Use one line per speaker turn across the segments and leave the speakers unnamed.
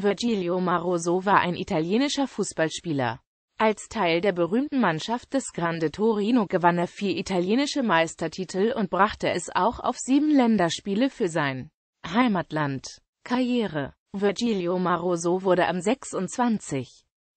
Virgilio Maroso war ein italienischer Fußballspieler. Als Teil der berühmten Mannschaft des Grande Torino gewann er vier italienische Meistertitel und brachte es auch auf sieben Länderspiele für sein Heimatland. Karriere Virgilio Maroso wurde am 26.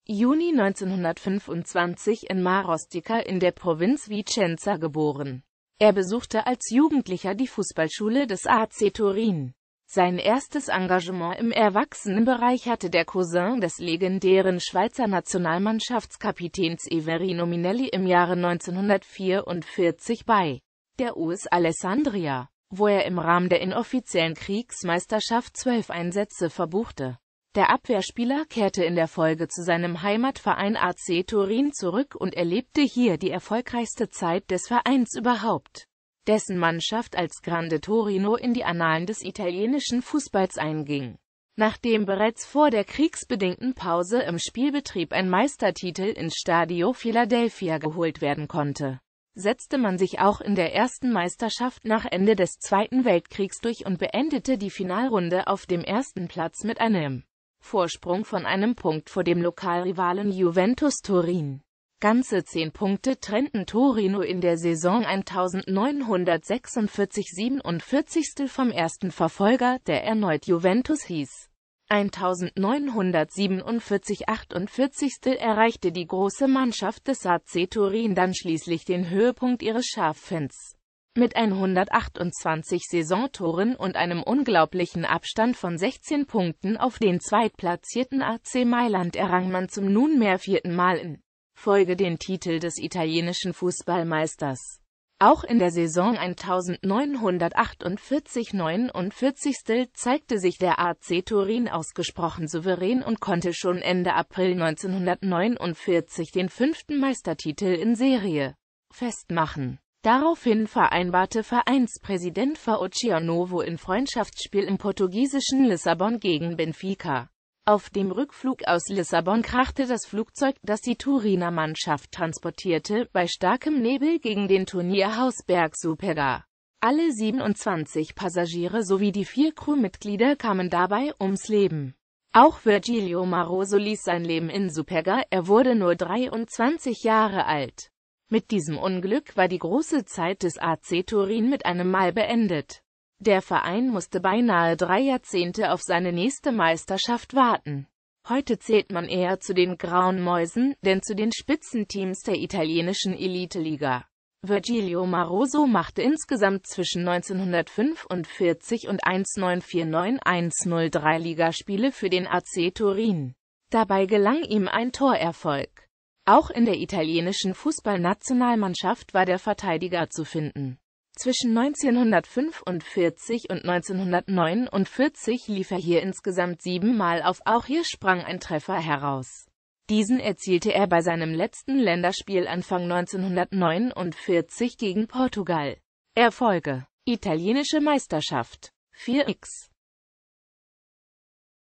Juni 1925 in Marostica in der Provinz Vicenza geboren. Er besuchte als Jugendlicher die Fußballschule des AC Turin. Sein erstes Engagement im Erwachsenenbereich hatte der Cousin des legendären Schweizer Nationalmannschaftskapitäns Everino Minelli im Jahre 1944 bei der US Alessandria, wo er im Rahmen der inoffiziellen Kriegsmeisterschaft zwölf Einsätze verbuchte. Der Abwehrspieler kehrte in der Folge zu seinem Heimatverein AC Turin zurück und erlebte hier die erfolgreichste Zeit des Vereins überhaupt dessen Mannschaft als Grande Torino in die Annalen des italienischen Fußballs einging. Nachdem bereits vor der kriegsbedingten Pause im Spielbetrieb ein Meistertitel ins Stadio Philadelphia geholt werden konnte, setzte man sich auch in der ersten Meisterschaft nach Ende des Zweiten Weltkriegs durch und beendete die Finalrunde auf dem ersten Platz mit einem Vorsprung von einem Punkt vor dem Lokalrivalen Juventus Turin. Ganze zehn Punkte trennten Torino in der Saison 1946-47 vom ersten Verfolger, der erneut Juventus hieß. 1947-48 erreichte die große Mannschaft des AC Turin dann schließlich den Höhepunkt ihres Scharfens. Mit 128 Saisontoren und einem unglaublichen Abstand von 16 Punkten auf den zweitplatzierten AC Mailand errang man zum nunmehr vierten Mal in Folge den Titel des italienischen Fußballmeisters. Auch in der Saison 1948-49 zeigte sich der AC Turin ausgesprochen souverän und konnte schon Ende April 1949 den fünften Meistertitel in Serie festmachen. Daraufhin vereinbarte Vereinspräsident Fauci Novo in Freundschaftsspiel im portugiesischen Lissabon gegen Benfica auf dem Rückflug aus Lissabon krachte das Flugzeug, das die Turiner Mannschaft transportierte, bei starkem Nebel gegen den Turnierhausberg Supera. Alle 27 Passagiere sowie die vier Crewmitglieder kamen dabei ums Leben. Auch Virgilio Maroso ließ sein Leben in Superga, er wurde nur 23 Jahre alt. Mit diesem Unglück war die große Zeit des AC Turin mit einem Mal beendet. Der Verein musste beinahe drei Jahrzehnte auf seine nächste Meisterschaft warten. Heute zählt man eher zu den grauen Mäusen, denn zu den Spitzenteams der italienischen Eliteliga. Virgilio Maroso machte insgesamt zwischen 1945 und 1949-103 Ligaspiele für den AC Turin. Dabei gelang ihm ein Torerfolg. Auch in der italienischen Fußballnationalmannschaft war der Verteidiger zu finden. Zwischen 1945 und 1949 lief er hier insgesamt siebenmal auf, auch hier sprang ein Treffer heraus. Diesen erzielte er bei seinem letzten Länderspiel Anfang 1949 gegen Portugal. Erfolge Italienische Meisterschaft 4x